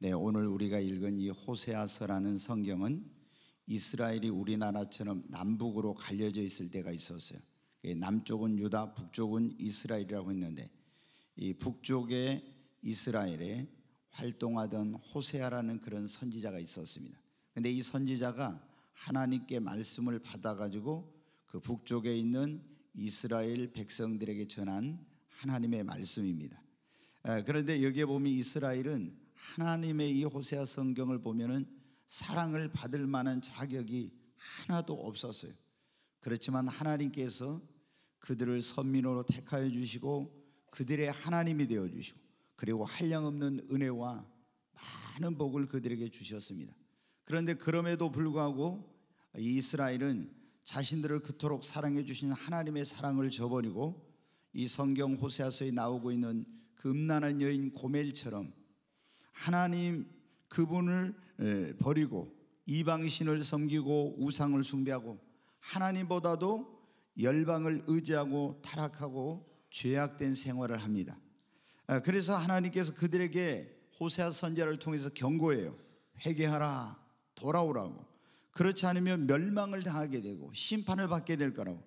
네, 오늘 우리가 읽은 이 호세아서라는 성경은 이스라엘이 우리나라처럼 남북으로 갈려져 있을 때가 있었어요. 예, 남쪽은 유다, 북쪽은 이스라엘이라고 했는데 이 북쪽의 이스라엘에 활동하던 호세아라는 그런 선지자가 있었습니다. 근데 이 선지자가 하나님께 말씀을 받아가지고 그 북쪽에 있는 이스라엘 백성들에게 전한 하나님의 말씀입니다. 아, 그런데 여기에 보면 이스라엘은 하나님의 이 호세아 성경을 보면은 사랑을 받을 만한 자격이 하나도 없었어요. 그렇지만 하나님께서 그들을 선민으로 택하여 주시고 그들의 하나님이 되어 주시고 그리고 한량없는 은혜와 많은 복을 그들에게 주셨습니다. 그런데 그럼에도 불구하고 이스라엘은 자신들을 그토록 사랑해 주신 하나님의 사랑을 저버리고 이 성경 호세아서에 나오고 있는 그 음란한 여인 고멜처럼 하나님 그분을 버리고 이방신을 섬기고 우상을 숭배하고 하나님보다도 열방을 의지하고 타락하고 죄악된 생활을 합니다. 아, 그래서 하나님께서 그들에게 호세아 선자를 통해서 경고해요. 회개하라, 돌아오라고. 그렇지 않으면 멸망을 당하게 되고 심판을 받게 될 거라고.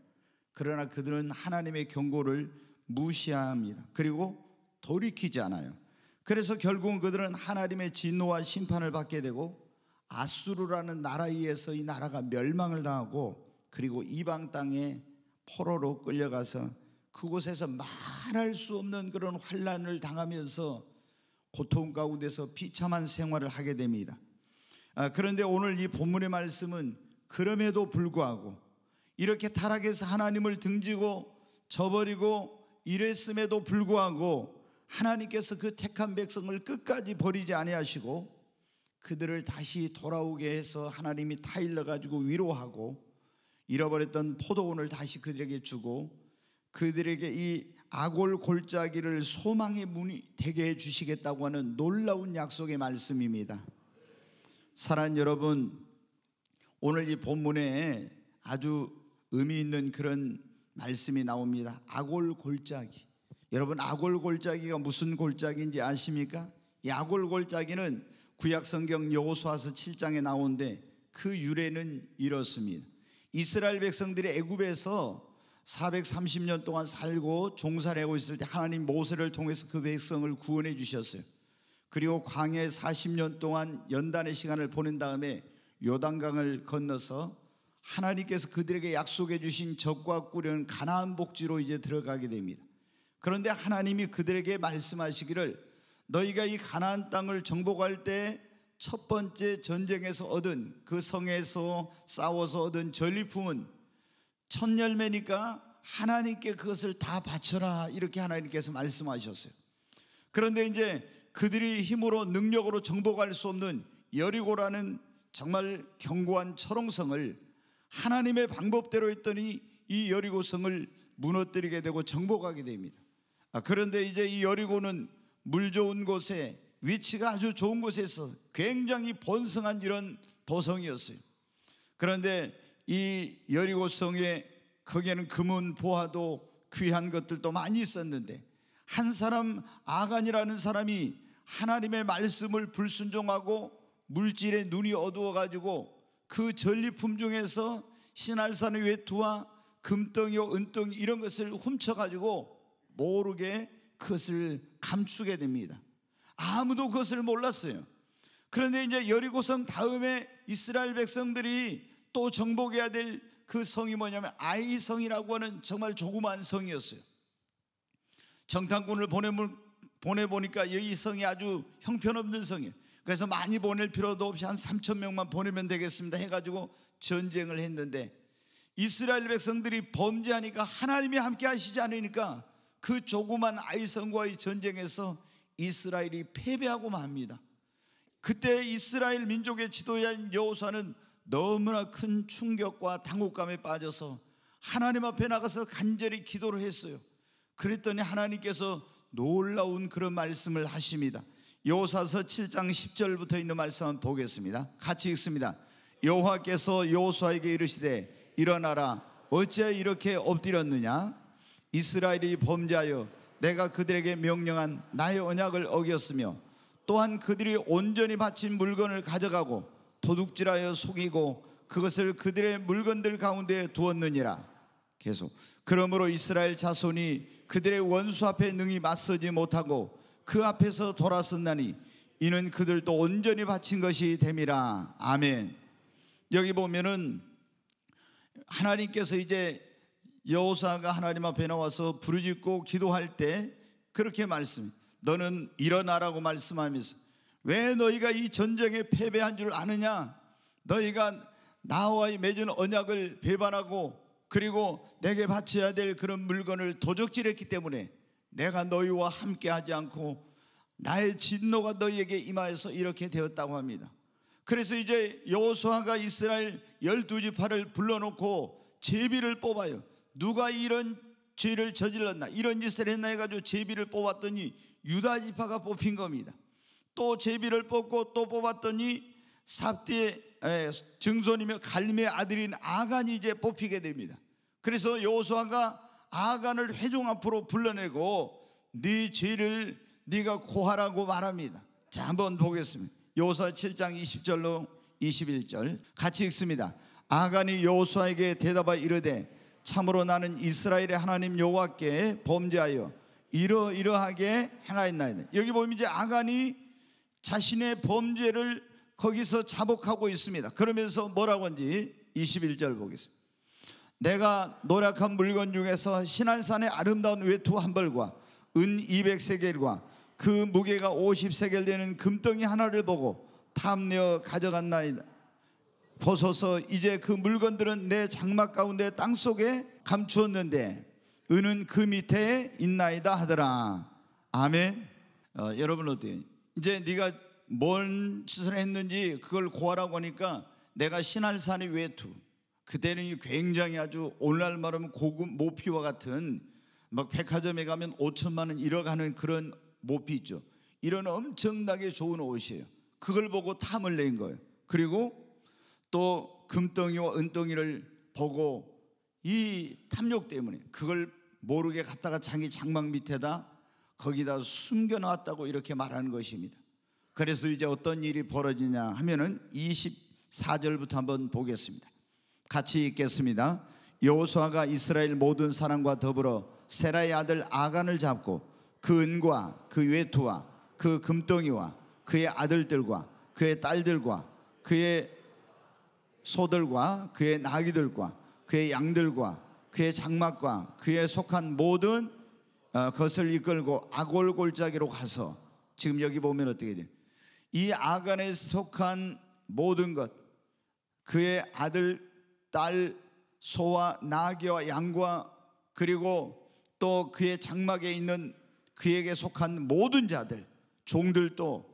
그러나 그들은 하나님의 경고를 무시합니다. 그리고 돌이키지 않아요. 그래서 결국은 그들은 하나님의 진노와 심판을 받게 되고 아수르라는 나라에 서이 나라가 멸망을 당하고 그리고 이방 땅에 포로로 끌려가서 그곳에서 말할 수 없는 그런 환란을 당하면서 고통 가운데서 비참한 생활을 하게 됩니다. 아, 그런데 오늘 이 본문의 말씀은 그럼에도 불구하고 이렇게 타락해서 하나님을 등지고 저버리고 이랬음에도 불구하고 하나님께서 그 택한 백성을 끝까지 버리지 아니하시고 그들을 다시 돌아오게 해서 하나님이 타일러 가지고 위로하고 잃어버렸던 포도원을 다시 그들에게 주고 그들에게 이 아골 골짜기를 소망의 문이 되게 해 주시겠다고 하는 놀라운 약속의 말씀입니다. 사랑 여러분, 오늘 이 본문에 아주 의미 있는 그런 말씀이 나옵니다. 아골 골짜기. 여러분 아골골짜기가 무슨 골짜기인지 아십니까? 야골골짜기는 구약성경 여호수아서 7장에 나오는데 그 유래는 이렇습니다. 이스라엘 백성들이 애굽에서 430년 동안 살고 종살이하고 있을 때 하나님 모세를 통해서 그 백성을 구원해 주셨어요. 그리고 광해 40년 동안 연단의 시간을 보낸 다음에 요단강을 건너서 하나님께서 그들에게 약속해 주신 적과 꾸려는 가나안 복지로 이제 들어가게 됩니다. 그런데 하나님이 그들에게 말씀하시기를 너희가 이 가나안 땅을 정복할 때 첫 번째 전쟁에서 얻은 그 성에서 싸워서 얻은 전리품은 첫 열매니까 하나님께 그것을 다 바쳐라 이렇게 하나님께서 말씀하셨어요. 그런데 이제 그들이 힘으로 능력으로 정복할 수 없는 여리고라는 정말 견고한 철옹성을 하나님의 방법대로 했더니 이 여리고성을 무너뜨리게 되고 정복하게 됩니다. 아, 그런데 이제 이 여리고는 물 좋은 곳에 위치가 아주 좋은 곳에 있어 굉장히 번성한 이런 도성이었어요. 그런데 이 여리고 성에 거기에는 금은 보화도 귀한 것들도 많이 있었는데 한 사람 아간이라는 사람이 하나님의 말씀을 불순종하고 물질의 눈이 어두워 가지고 그 전리품 중에서 신할산의 외투와 금덩이요 은덩이 이런 것을 훔쳐 가지고 모르게 그것을 감추게 됩니다. 아무도 그것을 몰랐어요. 그런데 이제 여리고성 다음에 이스라엘 백성들이 또 정복해야 될 그 성이 뭐냐면 아이성이라고 하는 정말 조그만 성이었어요. 정탐꾼을 보내 보니까 이 성이 아주 형편없는 성이에요. 그래서 많이 보낼 필요도 없이 한 3천 명만 보내면 되겠습니다 해가지고 전쟁을 했는데 이스라엘 백성들이 범죄하니까 하나님이 함께 하시지 않으니까 그 조그만 아이성과의 전쟁에서 이스라엘이 패배하고 맙니다. 그때 이스라엘 민족의 지도자인 여호사는 너무나 큰 충격과 당혹감에 빠져서 하나님 앞에 나가서 간절히 기도를 했어요. 그랬더니 하나님께서 놀라운 그런 말씀을 하십니다. 여호사서 7장 10절부터 있는 말씀 한 보겠습니다. 같이 읽습니다. 여호와께서 여호수에게 이르시되 일어나라 어째 이렇게 엎드렸느냐 이스라엘이 범죄하여 내가 그들에게 명령한 나의 언약을 어겼으며 또한 그들이 온전히 바친 물건을 가져가고 도둑질하여 속이고 그것을 그들의 물건들 가운데 두었느니라 계속 그러므로 이스라엘 자손이 그들의 원수 앞에 능히 맞서지 못하고 그 앞에서 돌아섰나니 이는 그들도 온전히 바친 것이 됨이라 아멘 여기 보면은 하나님께서 이제 여호사가 하나님 앞에 나와서 부르짖고 기도할 때 그렇게 말씀. 너는 일어나라고 말씀하면서 왜 너희가 이 전쟁에 패배한 줄 아느냐? 너희가 나와의 맺은 언약을 배반하고 그리고 내게 바쳐야 될 그런 물건을 도적질했기 때문에 내가 너희와 함께 하지 않고 나의 진노가 너희에게 임하여서 이렇게 되었다고 합니다. 그래서 이제 여호수아가 이스라엘 열두 지파를 불러놓고 제비를 뽑아요. 누가 이런 죄를 저질렀나 이런 짓을 했나 해가지고 제비를 뽑았더니 유다 지파가 뽑힌 겁니다. 또 제비를 뽑고 또 뽑았더니 삽디의 증손이며 갈림의 아들인 아간이 이제 뽑히게 됩니다. 그래서 여수아가 아간을 회중 앞으로 불러내고 네 죄를 네가 고하라고 말합니다. 자 한번 보겠습니다. 여수아 7장 20절로 21절 같이 읽습니다. 아간이 여수아에게 대답하 이르되 참으로 나는 이스라엘의 하나님 여호와께 범죄하여 이러이러하게 행하였나이다. 여기 보면 이제 아간이 자신의 범죄를 거기서 자복하고 있습니다. 그러면서 뭐라고 하는지 21절 보겠습니다. 내가 노력한 물건 중에서 신할산의 아름다운 외투 한 벌과 은 200세겔과 그 무게가 50세겔 되는 금덩이 하나를 보고 탐내어 가져갔나이다. 보소서 이제 그 물건들은 내 장막 가운데 땅 속에 감추었는데 은은 그 밑에 있나이다 하더라. 아멘. 어, 여러분 어때? 요 이제 네가 뭔 짓을 했는지 그걸 고하라고 하니까 내가 신할산의 외투. 그때는 굉장히 아주 오늘날 말하면 고급 모피와 같은 막 백화점에 가면 5천만 원잃어가는 그런 모피 있죠. 이런 엄청나게 좋은 옷이에요. 그걸 보고 탐을 낸 거예요. 그리고 또 금덩이와 은덩이를 보고 이 탐욕 때문에 그걸 모르게 갔다가 자기 장막 밑에다 거기다 숨겨놓았다고 이렇게 말하는 것입니다. 그래서 이제 어떤 일이 벌어지냐 하면은 24절부터 한번 보겠습니다. 같이 읽겠습니다. 여호수아가 이스라엘 모든 사람과 더불어 세라의 아들 아간을 잡고 그 은과 그 외투와 그 금덩이와 그의 아들들과 그의 딸들과 그의 소들과 그의 나귀들과 그의 양들과 그의 장막과 그의 속한 모든 어, 것을 이끌고 아골 골짜기로 가서 지금 여기 보면 어떻게 돼요? 이 아간에 속한 모든 것 그의 아들, 딸, 소와 나귀와 양과 그리고 또 그의 장막에 있는 그에게 속한 모든 자들, 종들도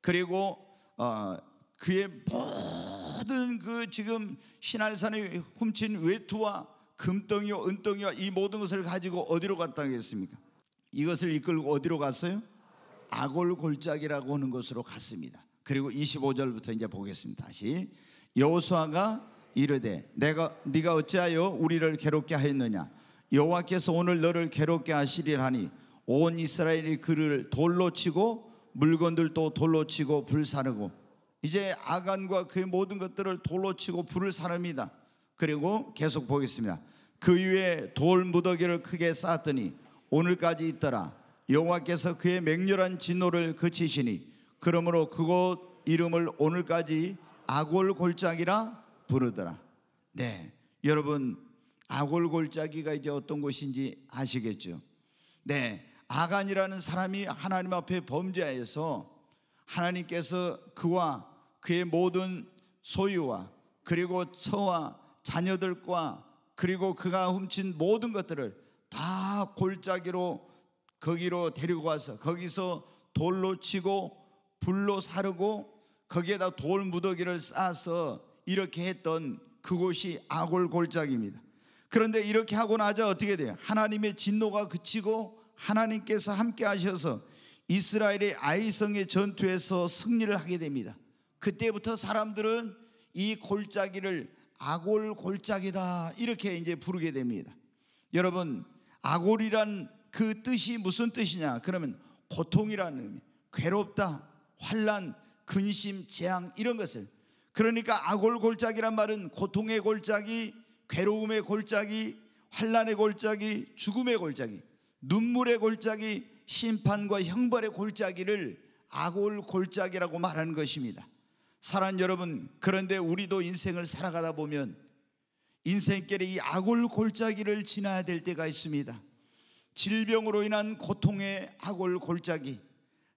그리고 어, 그의 모든 모든 그 지금 신할산에 훔친 외투와 금덩이와 은덩이와 이 모든 것을 가지고 어디로 갔다 하겠습니까? 이것을 이끌고 어디로 갔어요? 아골 골짜기라고 하는 곳으로 갔습니다. 그리고 25절부터 이제 보겠습니다. 다시 여호수아가 이르되 내가 네가 어찌하여 우리를 괴롭게 하였느냐 여호와께서 오늘 너를 괴롭게 하시리라니 온 이스라엘이 그를 돌로 치고 물건들도 돌로 치고 불사르고 이제 아간과 그의 모든 것들을 돌로 치고 불을 사릅니다. 그리고 계속 보겠습니다. 그 위에 돌 무더기를 크게 쌓았더니 오늘까지 있더라. 여호와께서 그의 맹렬한 진노를 그치시니 그러므로 그곳 이름을 오늘까지 아골 골짜기라 부르더라. 네, 여러분 아골 골짜기가 이제 어떤 곳인지 아시겠죠? 네, 아간이라는 사람이 하나님 앞에 범죄하여서 하나님께서 그와 그의 모든 소유와 그리고 처와 자녀들과 그리고 그가 훔친 모든 것들을 다 골짜기로 거기로 데리고 와서 거기서 돌로 치고 불로 사르고 거기에다 돌 무더기를 쌓아서 이렇게 했던 그곳이 아골 골짜기입니다. 그런데 이렇게 하고 나자 어떻게 돼요? 하나님의 진노가 그치고 하나님께서 함께 하셔서 이스라엘의 아이성의 전투에서 승리를 하게 됩니다. 그때부터 사람들은 이 골짜기를 아골 골짜기다 이렇게 이제 부르게 됩니다. 여러분 아골이란 그 뜻이 무슨 뜻이냐? 그러면 고통이라는 의미, 괴롭다, 환란, 근심, 재앙 이런 것을 그러니까 아골 골짜기란 말은 고통의 골짜기, 괴로움의 골짜기, 환란의 골짜기, 죽음의 골짜기, 눈물의 골짜기, 심판과 형벌의 골짜기를 아골 골짜기라고 말하는 것입니다. 사랑 여러분, 그런데 우리도 인생을 살아가다 보면 인생길에 이 아골 골짜기를 지나야 될 때가 있습니다. 질병으로 인한 고통의 아골 골짜기,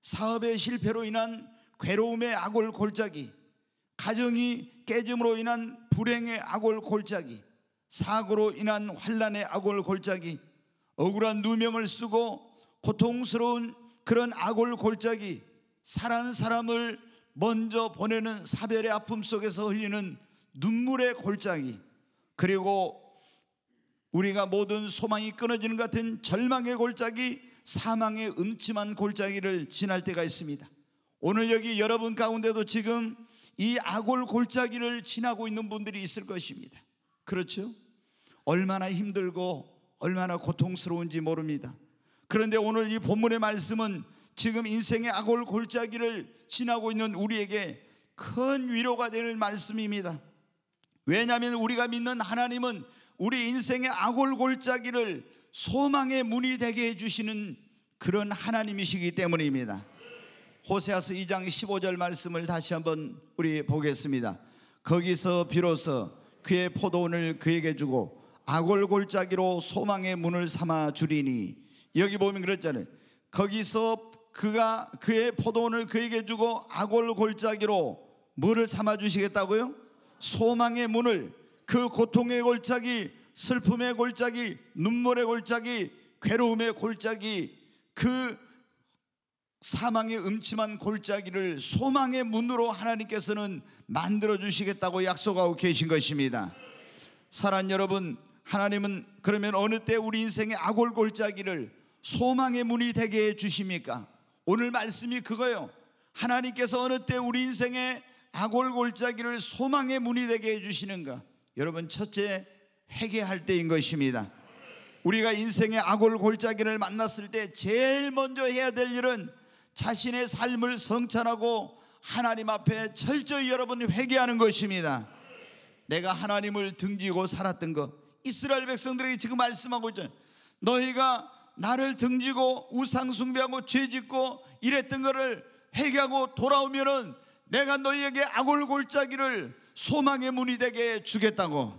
사업의 실패로 인한 괴로움의 아골 골짜기, 가정이 깨짐으로 인한 불행의 아골 골짜기, 사고로 인한 환란의 아골 골짜기, 억울한 누명을 쓰고 고통스러운 그런 아골 골짜기, 사랑 사람을 먼저 보내는 사별의 아픔 속에서 흘리는 눈물의 골짜기 그리고 우리가 모든 소망이 끊어지는 것 같은 절망의 골짜기 사망의 음침한 골짜기를 지날 때가 있습니다. 오늘 여기 여러분 가운데도 지금 이 악골 골짜기를 지나고 있는 분들이 있을 것입니다. 그렇죠? 얼마나 힘들고 얼마나 고통스러운지 모릅니다. 그런데 오늘 이 본문의 말씀은 지금 인생의 악골 골짜기를 지나고 있는 우리에게 큰 위로가 되는 말씀입니다. 왜냐하면 우리가 믿는 하나님은 우리 인생의 악골 골짜기를 소망의 문이 되게 해주시는 그런 하나님이시기 때문입니다. 호세아서 2장 15절 말씀을 다시 한번 우리 보겠습니다. 거기서 비로소 그의 포도원을 그에게 주고 악골 골짜기로 소망의 문을 삼아 주리니 여기 보면 그랬잖아요. 거기서 그가 그의 포도원을 그에게 주고 아골 골짜기로 물을 삼아 주시겠다고요? 소망의 문을 그 고통의 골짜기, 슬픔의 골짜기, 눈물의 골짜기, 괴로움의 골짜기, 그 사망의 음침한 골짜기를 소망의 문으로 하나님께서는 만들어 주시겠다고 약속하고 계신 것입니다. 사랑 여러분, 하나님은 그러면 어느 때 우리 인생의 아골 골짜기를 소망의 문이 되게 해 주십니까? 오늘 말씀이 그거예요. 하나님께서 어느 때 우리 인생의 아골골짜기를 소망의 문이 되게 해주시는가? 여러분, 첫째, 회개할 때인 것입니다. 우리가 인생의 아골골짜기를 만났을 때 제일 먼저 해야 될 일은 자신의 삶을 성찰하고 하나님 앞에 철저히 여러분 회개하는 것입니다. 내가 하나님을 등지고 살았던 것. 이스라엘 백성들에게 지금 말씀하고 있잖아요. 너희가 나를 등지고 우상 숭배하고 죄짓고 이랬던 것을 회개하고 돌아오면은 내가 너희에게 아골골짜기를 소망의 문이 되게 주겠다고.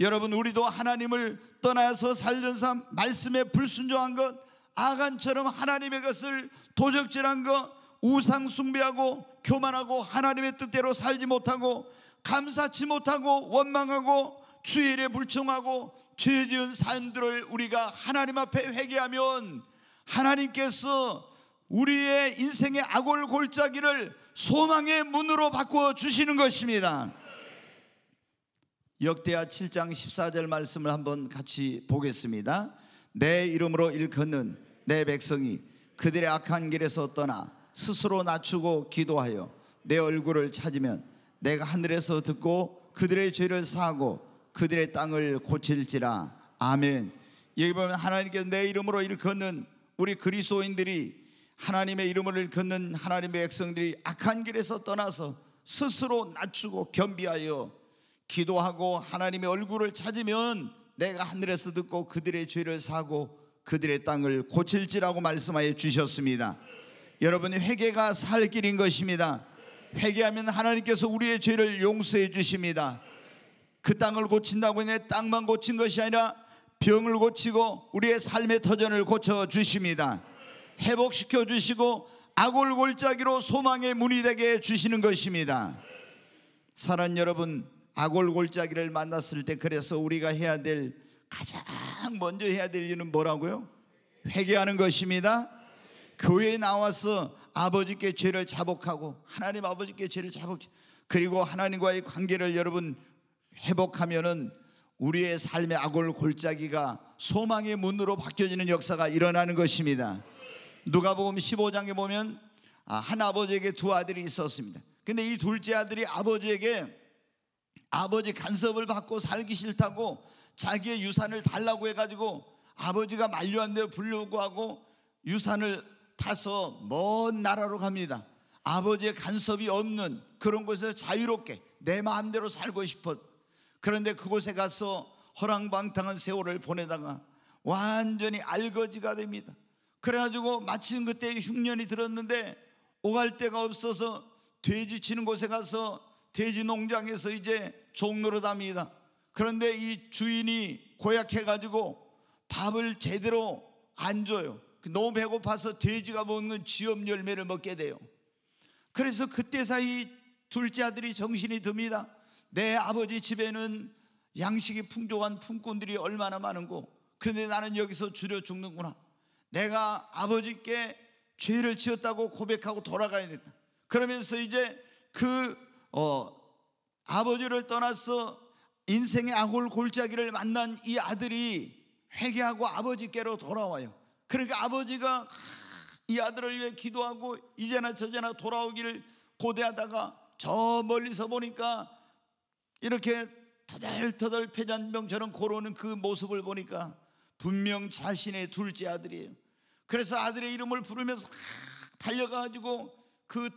여러분 우리도 하나님을 떠나서 살던 삶 말씀에 불순종한 것 아간처럼 하나님의 것을 도적질한 것 우상 숭배하고 교만하고 하나님의 뜻대로 살지 못하고 감사치 못하고 원망하고 주일에 불청하고 죄 지은 삶들을 우리가 하나님 앞에 회개하면 하나님께서 우리의 인생의 악월 골짜기를 소망의 문으로 바꾸어 주시는 것입니다. 역대하 7장 14절 말씀을 한번 같이 보겠습니다. 내 이름으로 일컫는 내 백성이 그들의 악한 길에서 떠나 스스로 낮추고 기도하여 내 얼굴을 찾으면 내가 하늘에서 듣고 그들의 죄를 사하고 그들의 땅을 고칠지라 아멘. 여기 보면 하나님께서 내 이름으로 일컫는 우리 그리스도인들이 하나님의 이름을 일컫는 하나님의 백성들이 악한 길에서 떠나서 스스로 낮추고 겸비하여 기도하고 하나님의 얼굴을 찾으면 내가 하늘에서 듣고 그들의 죄를 사고 그들의 땅을 고칠지라고 말씀하여 주셨습니다. 여러분이 회개가 살 길인 것입니다. 회개하면 하나님께서 우리의 죄를 용서해 주십니다. 그 땅을 고친다고 인해 땅만 고친 것이 아니라 병을 고치고 우리의 삶의 터전을 고쳐 주십니다. 회복시켜 주시고 아골골짜기로 소망의 문이 되게 주시는 것입니다. 사랑 여러분, 아골골짜기를 만났을 때 그래서 우리가 해야 될 가장 먼저 해야 될 일은 뭐라고요? 회개하는 것입니다. 교회에 나와서 아버지께 죄를 자복하고 하나님 아버지께 죄를 자복 그리고 하나님과의 관계를 여러분 회복하면은 우리의 삶의 악올 골짜기가 소망의 문으로 바뀌어지는 역사가 일어나는 것입니다. 누가복음 15장에 보면 아, 한 아버지에게 두 아들이 있었습니다. 근데 이 둘째 아들이 아버지에게 아버지 간섭을 받고 살기 싫다고 자기의 유산을 달라고 해가지고 아버지가 만류한 대로 불려고하고 유산을 타서 먼 나라로 갑니다. 아버지의 간섭이 없는 그런 곳에서 자유롭게 내 마음대로 살고 싶었 그런데 그곳에 가서 허랑방탕한 세월을 보내다가 완전히 알거지가 됩니다. 그래가지고 마침 그때 흉년이 들었는데 오갈 데가 없어서 돼지 치는 곳에 가서 돼지 농장에서 이제 종로로 답니다. 그런데 이 주인이 고약해가지고 밥을 제대로 안 줘요. 너무 배고파서 돼지가 먹는 지엽 열매를 먹게 돼요. 그래서 그때 사이 둘째 아들이 정신이 듭니다. 내 아버지 집에는 양식이 풍족한 품꾼들이 얼마나 많은고 그런데 나는 여기서 줄여 죽는구나. 내가 아버지께 죄를 지었다고 고백하고 돌아가야 된다. 그러면서 이제 그 어, 아버지를 떠나서 인생의 악골 골짜기를 만난 이 아들이 회개하고 아버지께로 돌아와요. 그러니까 아버지가 이 아들을 위해 기도하고 이제나 저제나 돌아오기를 고대하다가 저 멀리서 보니까 이렇게 터덜터덜 패잔병처럼 걸어오는 그 모습을 보니까 분명 자신의 둘째 아들이에요. 그래서 아들의 이름을 부르면서 달려가가지고 그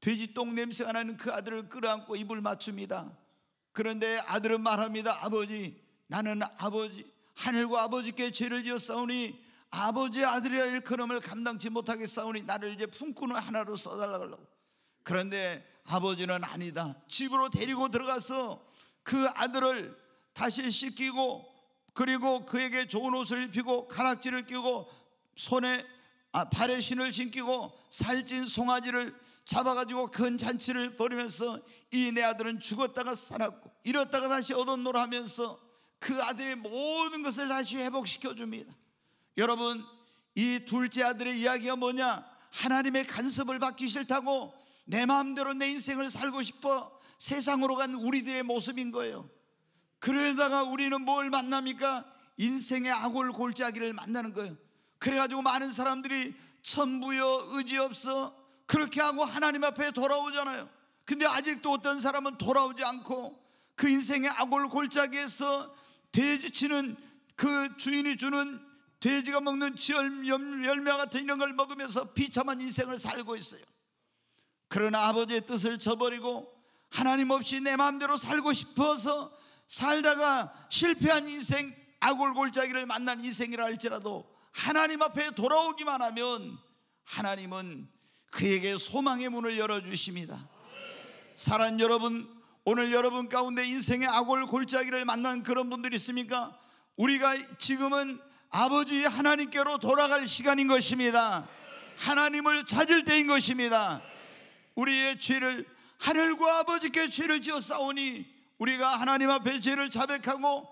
돼지똥 냄새가 나는 그 아들을 끌어안고 입을 맞춥니다. 그런데 아들은 말합니다. 아버지, 나는 아버지, 하늘과 아버지께 죄를 지었사오니 아버지의 아들이라 일컬음을 감당치 못하게싸우니 나를 이제 품꾼을 하나로 써달라고 그런데 아버지는 아니다. 집으로 데리고 들어가서 그 아들을 다시 씻기고 그리고 그에게 좋은 옷을 입히고 가락지를 끼고 손에 아, 발에 신을 신기고 살찐 송아지를 잡아가지고 큰 잔치를 벌이면서 이 내 아들은 죽었다가 살았고 잃었다가 다시 얻었노라 하면서 그 아들의 모든 것을 다시 회복시켜 줍니다. 여러분 이 둘째 아들의 이야기가 뭐냐? 하나님의 간섭을 받기 싫다고 내 마음대로 내 인생을 살고 싶어 세상으로 간 우리들의 모습인 거예요. 그러다가 우리는 뭘 만납니까? 인생의 악골 골짜기를 만나는 거예요. 그래가지고 많은 사람들이 천부여 의지 없어 그렇게 하고 하나님 앞에 돌아오잖아요. 근데 아직도 어떤 사람은 돌아오지 않고 그 인생의 악골 골짜기에서 돼지치는 그 주인이 주는 돼지가 먹는 열매 같은 이런 걸 먹으면서 비참한 인생을 살고 있어요. 그러나 아버지의 뜻을 저버리고 하나님 없이 내 마음대로 살고 싶어서 살다가 실패한 인생 아골골짜기를 만난 인생이라 할지라도 하나님 앞에 돌아오기만 하면 하나님은 그에게 소망의 문을 열어주십니다. 사랑 여러분, 오늘 여러분 가운데 인생의 아골골짜기를 만난 그런 분들 있습니까? 우리가 지금은 아버지 하나님께로 돌아갈 시간인 것입니다. 하나님을 찾을 때인 것입니다. 우리의 죄를 하늘과 아버지께 죄를 지어 싸우니 우리가 하나님 앞에 죄를 자백하고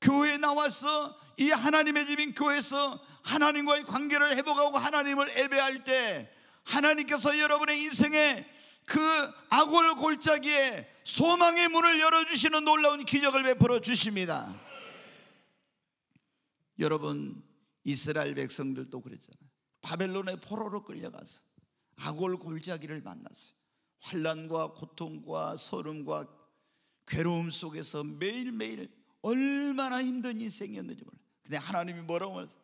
교회에 나와서 이 하나님의 집인 교회에서 하나님과의 관계를 회복하고 하나님을 예배할 때 하나님께서 여러분의 인생에 그 악월 골짜기에 소망의 문을 열어주시는 놀라운 기적을 베풀어 주십니다. 여러분 이스라엘 백성들도 그랬잖아요. 바벨론의 포로로 끌려가서 아골 골짜기를 만났어요. 환란과 고통과 서름과 괴로움 속에서 매일매일 얼마나 힘든 인생이었는지 몰라. 근데 하나님이 뭐라고 말했어?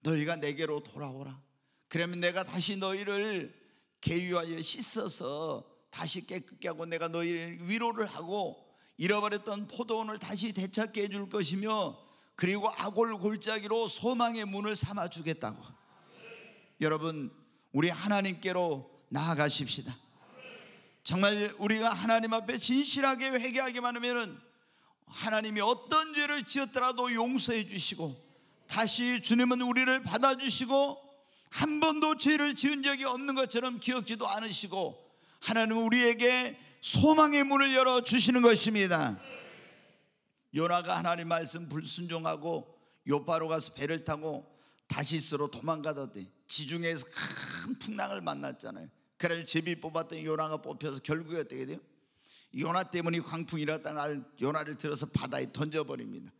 너희가 내게로 돌아오라. 그러면 내가 다시 너희를 개유하여 씻어서 다시 깨끗게 하고 내가 너희를 위로를 하고 잃어버렸던 포도원을 다시 되찾게 해줄 것이며 그리고 아골 골짜기로 소망의 문을 삼아주겠다고. 여러분 우리 하나님께로 나아가십시다. 정말 우리가 하나님 앞에 진실하게 회개하기만 하면 하나님이 어떤 죄를 지었더라도 용서해 주시고 다시 주님은 우리를 받아주시고 한 번도 죄를 지은 적이 없는 것처럼 기억지도 않으시고 하나님은 우리에게 소망의 문을 열어 주시는 것입니다. 요나가 하나님 말씀 불순종하고 요바로 가서 배를 타고 다시스로 도망가더니 지중해에서 큰 풍랑을 만났잖아요. 그래서 제비 뽑았더 요나가 뽑혀서 결국에 어떻게 돼요? 요나 때문에 광풍이 일다는 요나를 들어서 바다에 던져버립니다.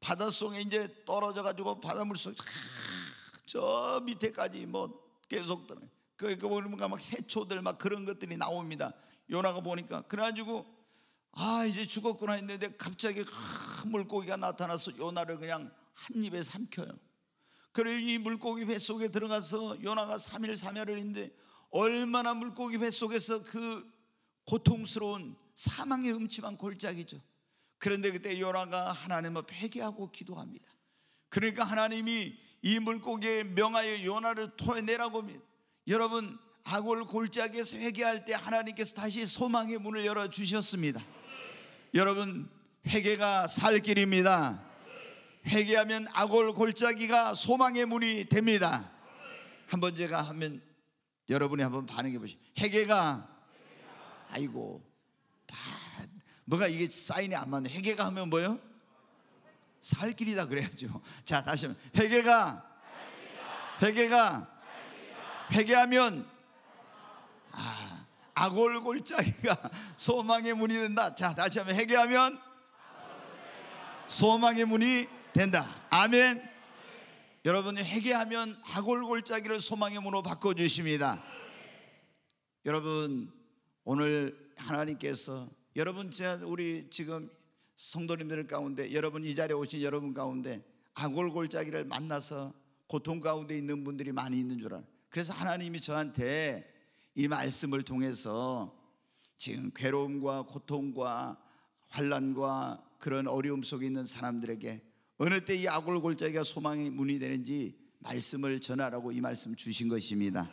바닷속에 이제 떨어져가지고 바닷물 속저 밑에까지 뭐 계속 들어. 그, 그, 뭔가 막 해초들 막 그런 것들이 나옵니다. 요나가 보니까. 그래가지고, 아, 이제 죽었구나 했는데 갑자기 큰 물고기가 나타나서 요나를 그냥 한 입에 삼켜요. 그리고 이 물고기 배 속에 들어가서 요나가 3일 3야를 는데 얼마나 물고기 배 속에서 그 고통스러운 사망의 음침한 골짜기죠. 그런데 그때 요나가 하나님 을에 회개하고 기도합니다. 그러니까 하나님이 이 물고기에 명하여 요나를 토해내라고 합니다. 여러분 악골 골짜기에서 회개할 때 하나님께서 다시 소망의 문을 열어 주셨습니다. 여러분 회개가 살 길입니다. 회개하면 악골 골짜기가 소망의 문이 됩니다. 한번 제가 하면 여러분이 한번 반응해 보시오. 회개가 아이고 다 뭐가 이게 사인이 안 맞네. 회개가 하면 뭐요? 살 길이다 그래야죠. 자 다시 한번 회개가 회개가 회개하면 아 악골 골짜기가 소망의 문이 된다. 자 다시 한번 회개하면 소망의 문이 된다. 아멘. 여러분이 회개하면 하골골짜기를 소망의 문으로 바꿔 주십니다. 여러분 오늘 하나님께서 여러분 우리 지금 성도님들 가운데 여러분 이 자리에 오신 여러분 가운데 하골골짜기를 만나서 고통 가운데 있는 분들이 많이 있는 줄 알아요. 그래서 하나님이 저한테 이 말씀을 통해서 지금 괴로움과 고통과 환란과 그런 어려움 속에 있는 사람들에게 어느 때 이 아골 골짜기가 소망의 문이 되는지 말씀을 전하라고 이 말씀 주신 것입니다.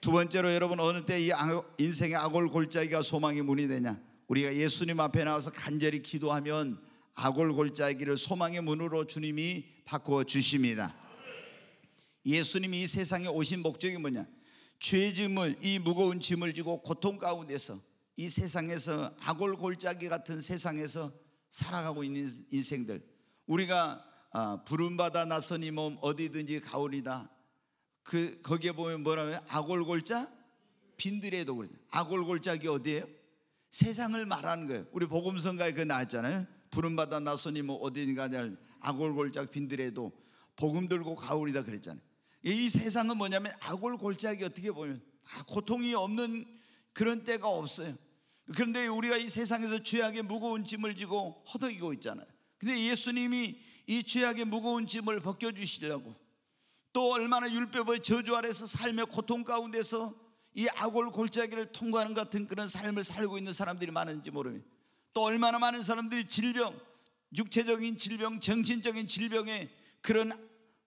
두 번째로 여러분 어느 때 이 인생의 아골 골짜기가 소망의 문이 되냐? 우리가 예수님 앞에 나와서 간절히 기도하면 아골 골짜기를 소망의 문으로 주님이 바꾸어 주십니다. 예수님이 이 세상에 오신 목적이 뭐냐? 죄짐을 이 무거운 짐을 지고 고통 가운데서 이 세상에서 아골 골짜기 같은 세상에서 살아가고 있는 인생들 우리가 아, 부름받아 나서니몸 어디든지 가오리다. 그 거기에 보면 뭐라면 아골골자 빈들에도 그래아골골짝기어디에요 세상을 말하는 거예요. 우리 복음성가에 그 나왔잖아요. 부름받아 나서니 뭐 어디인가 아골골짝 빈들에도 복음 들고 가오리다 그랬잖아요. 이 세상은 뭐냐면 아골골짝기 어떻게 보면 아, 고통이 없는 그런 때가 없어요. 그런데 우리가 이 세상에서 죄악의 무거운 짐을 지고 허덕이고 있잖아요. 근데 예수님이 이 죄악의 무거운 짐을 벗겨주시려고 또 얼마나 율법의 저주 아래서 삶의 고통 가운데서 이 악월 골짜기를 통과하는 같은 그런 삶을 살고 있는 사람들이 많은지 모르면 또 얼마나 많은 사람들이 질병, 육체적인 질병, 정신적인 질병의 그런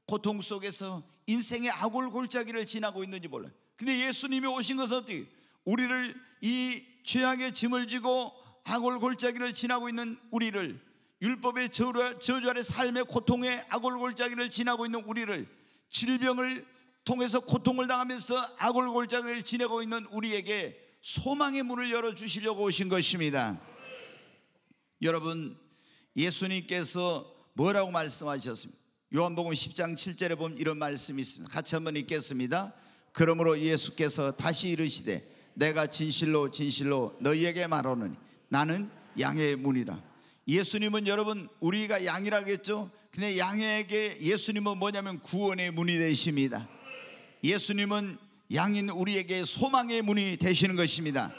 고통 속에서 인생의 악월 골짜기를 지나고 있는지 몰라요. 근데 예수님이 오신 것은 어떻게? 우리를 이 죄악의 짐을 지고 악월 골짜기를 지나고 있는 우리를 율법의 저주 아래 삶의 고통의 아골골짜기를 지나고 있는 우리를 질병을 통해서 고통을 당하면서 아골골짜기를 지내고 있는 우리에게 소망의 문을 열어 주시려고 오신 것입니다. 여러분 예수님께서 뭐라고 말씀하셨습니까? 요한복음 10장 7절에 보면 이런 말씀이 있습니다. 같이 한번 읽겠습니다. 그러므로 예수께서 다시 이르시되 내가 진실로 진실로 너희에게 말하노니 나는 양의 문이라 예수님은 여러분 우리가 양이라겠죠. 근데 양에게 예수님은 뭐냐면 구원의 문이 되십니다. 예수님은 양인 우리에게 소망의 문이 되시는 것입니다.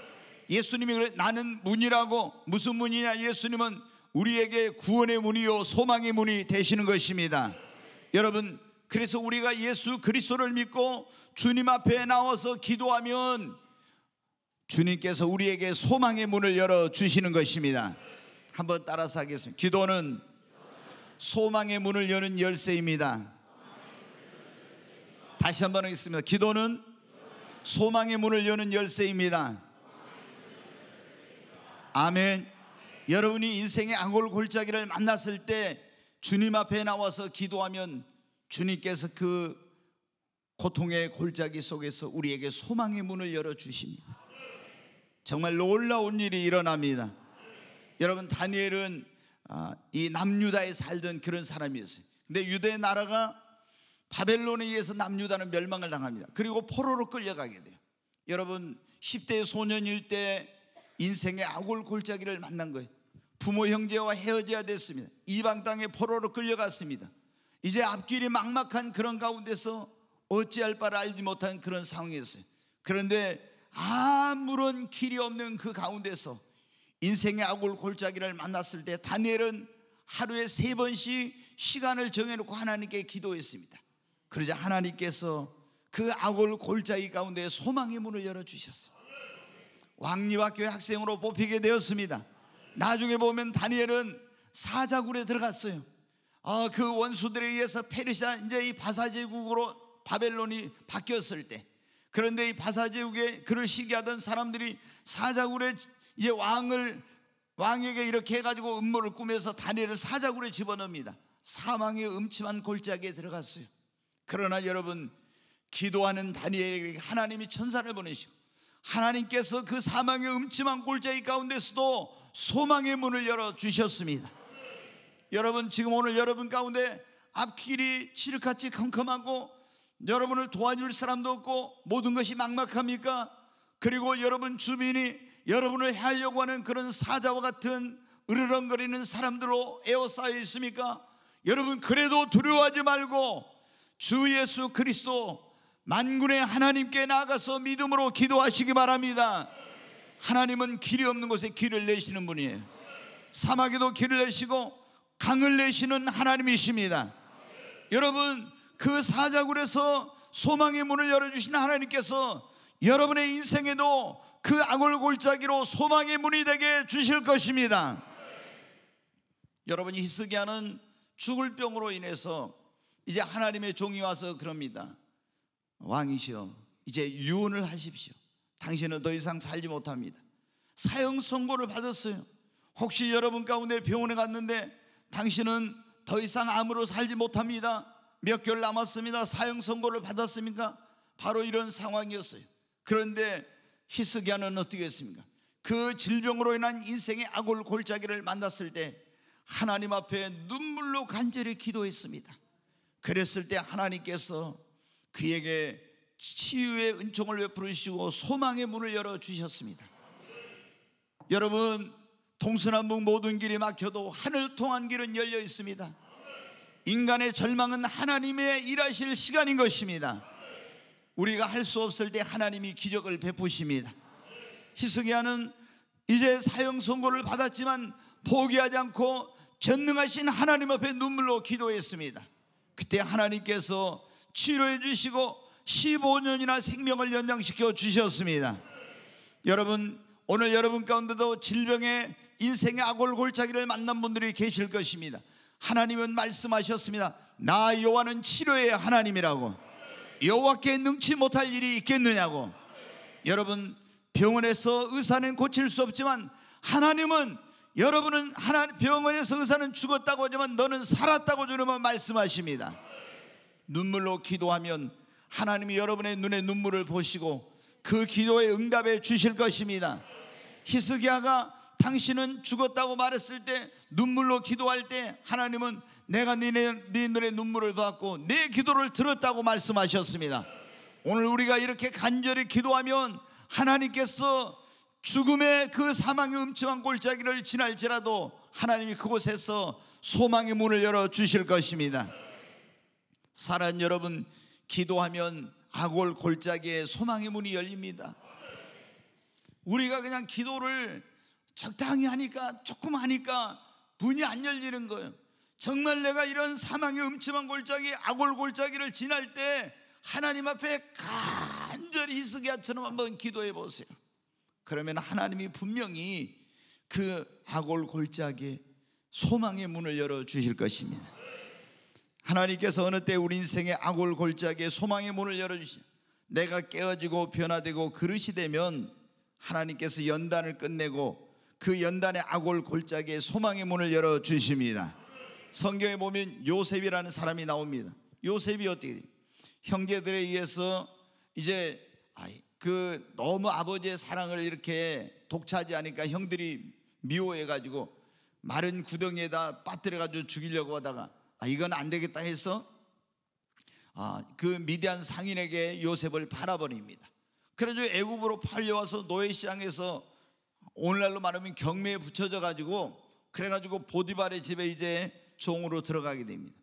예수님이 그래 나는 문이라고 무슨 문이냐? 예수님은 우리에게 구원의 문이요 소망의 문이 되시는 것입니다. 여러분 그래서 우리가 예수 그리스도를 믿고 주님 앞에 나와서 기도하면 주님께서 우리에게 소망의 문을 열어 주시는 것입니다. 한번 따라서 하겠습니다. 기도는 소망의 문을 여는 열쇠입니다. 다시 한번 하겠습니다. 기도는 소망의 문을 여는 열쇠입니다. 아멘. 여러분이 인생의 안골골짜기를 만났을 때 주님 앞에 나와서 기도하면 주님께서 그 고통의 골짜기 속에서 우리에게 소망의 문을 열어 주십니다. 정말 놀라운 일이 일어납니다. 여러분 다니엘은 아, 이 남유다에 살던 그런 사람이었어요. 근데 유대 나라가 바벨론에 의해서 남유다는 멸망을 당합니다. 그리고 포로로 끌려가게 돼요. 여러분 10대 소년일 때 인생의 아골 골짜기를 만난 거예요. 부모 형제와 헤어져야 됐습니다. 이방 땅에 포로로 끌려갔습니다. 이제 앞길이 막막한 그런 가운데서 어찌할 바를 알지 못한 그런 상황이었어요. 그런데 아무런 길이 없는 그 가운데서 인생의 아골 골짜기를 만났을 때 다니엘은 하루에 세 번씩 시간을 정해놓고 하나님께 기도했습니다. 그러자 하나님께서 그 아골 골짜기 가운데 소망의 문을 열어주셨어요. 왕리와 교회 학생으로 뽑히게 되었습니다. 나중에 보면 다니엘은 사자굴에 들어갔어요. 아, 그 원수들에 의해서 페르시아 이제 이 바사제국으로 바벨론이 바뀌었을 때 그런데 이 바사제국에 그를 시기하던 사람들이 사자굴에 이제 왕을 왕에게 이렇게 해가지고 음모를 꾸며서 다니엘을 사자굴에 집어넣습니다. 사망의 음침한 골짜기에 들어갔어요. 그러나 여러분 기도하는 다니엘에게 하나님이 천사를 보내시고 하나님께서 그 사망의 음침한 골짜기 가운데서도 소망의 문을 열어 주셨습니다. 여러분 지금 오늘 여러분 가운데 앞길이 칠흑같이 컴컴하고 여러분을 도와줄 사람도 없고 모든 것이 막막합니까? 그리고 여러분 주민이 여러분을 해하려고 하는 그런 사자와 같은 으르렁거리는 사람들로 에워싸여 있습니까? 여러분 그래도 두려워하지 말고 주 예수 그리스도 만군의 하나님께 나가서 믿음으로 기도하시기 바랍니다. 하나님은 길이 없는 곳에 길을 내시는 분이에요. 사막에도 길을 내시고 강을 내시는 하나님이십니다. 여러분 그 사자굴에서 소망의 문을 열어주신 하나님께서 여러분의 인생에도 그 악을 골짜기로 소망의 문이 되게 주실 것입니다. 여러분이 히스기야는 죽을 병으로 인해서 이제 하나님의 종이 와서 그럽니다. 왕이시여, 이제 유언을 하십시오. 당신은 더 이상 살지 못합니다. 사형 선고를 받았어요. 혹시 여러분 가운데 병원에 갔는데 당신은 더 이상 암으로 살지 못합니다. 몇 개월 남았습니다. 사형 선고를 받았습니까? 바로 이런 상황이었어요. 그런데 히스기야는 어떻게 했습니까? 그 질병으로 인한 인생의 악골 골짜기를 만났을 때 하나님 앞에 눈물로 간절히 기도했습니다. 그랬을 때 하나님께서 그에게 치유의 은총을 베풀으시고 소망의 문을 열어 주셨습니다. 여러분 동서남북 모든 길이 막혀도 하늘 통한 길은 열려 있습니다. 인간의 절망은 하나님의 일하실 시간인 것입니다. 우리가 할 수 없을 때 하나님이 기적을 베푸십니다. 히스기야는 이제 사형 선고를 받았지만 포기하지 않고 전능하신 하나님 앞에 눈물로 기도했습니다. 그때 하나님께서 치료해 주시고 15년이나 생명을 연장시켜 주셨습니다. 여러분, 오늘 여러분 가운데도 질병에 인생의 악골골짜기를 만난 분들이 계실 것입니다. 하나님은 말씀하셨습니다. 나 요한은 치료의 하나님이라고. 여호와께 능치 못할 일이 있겠느냐고. 여러분 병원에서 의사는 고칠 수 없지만 하나님은 여러분은 하나 병원에서 의사는 죽었다고 하지만 너는 살았다고 주님은 말씀하십니다. 눈물로 기도하면 하나님이 여러분의 눈에 눈물을 보시고 그 기도에 응답해 주실 것입니다. 히스기야가 당신은 죽었다고 말했을 때 눈물로 기도할 때 하나님은 내가 니네, 네 눈에 눈물을 받고 네 기도를 들었다고 말씀하셨습니다. 오늘 우리가 이렇게 간절히 기도하면 하나님께서 죽음의 그 사망의 음침한 골짜기를 지날지라도 하나님이 그곳에서 소망의 문을 열어 주실 것입니다. 사랑 여러분, 기도하면 악월 골짜기에 소망의 문이 열립니다. 우리가 그냥 기도를 적당히 하니까 조금 하니까 문이 안 열리는 거예요. 정말 내가 이런 사망의 음침한 골짜기, 악골 골짜기를 지날 때 하나님 앞에 간절히 히스기야처럼 한번 기도해 보세요. 그러면 하나님이 분명히 그 악골 골짜기 소망의 문을 열어 주실 것입니다. 하나님께서 어느 때 우리 인생의 악골 골짜기에 소망의 문을 열어 주신 내가 깨어지고 변화되고 그릇이 되면 하나님께서 연단을 끝내고 그 연단의 악골 골짜기에 소망의 문을 열어 주십니다. 성경에 보면 요셉이라는 사람이 나옵니다. 요셉이 어떻게 형제들에 의해서 이제 그 너무 아버지의 사랑을 이렇게 독차지 하니까 형들이 미워해 가지고 마른 구덩이에다 빠뜨려 가지고 죽이려고 하다가 아 이건 안 되겠다 해서 아 그 미디안 상인에게 요셉을 팔아버립니다. 그래서 애굽으로 팔려와서 노예 시장에서 오늘날로 말하면 경매에 붙여져 가지고 그래가지고 보디발의 집에 이제 종으로 들어가게 됩니다.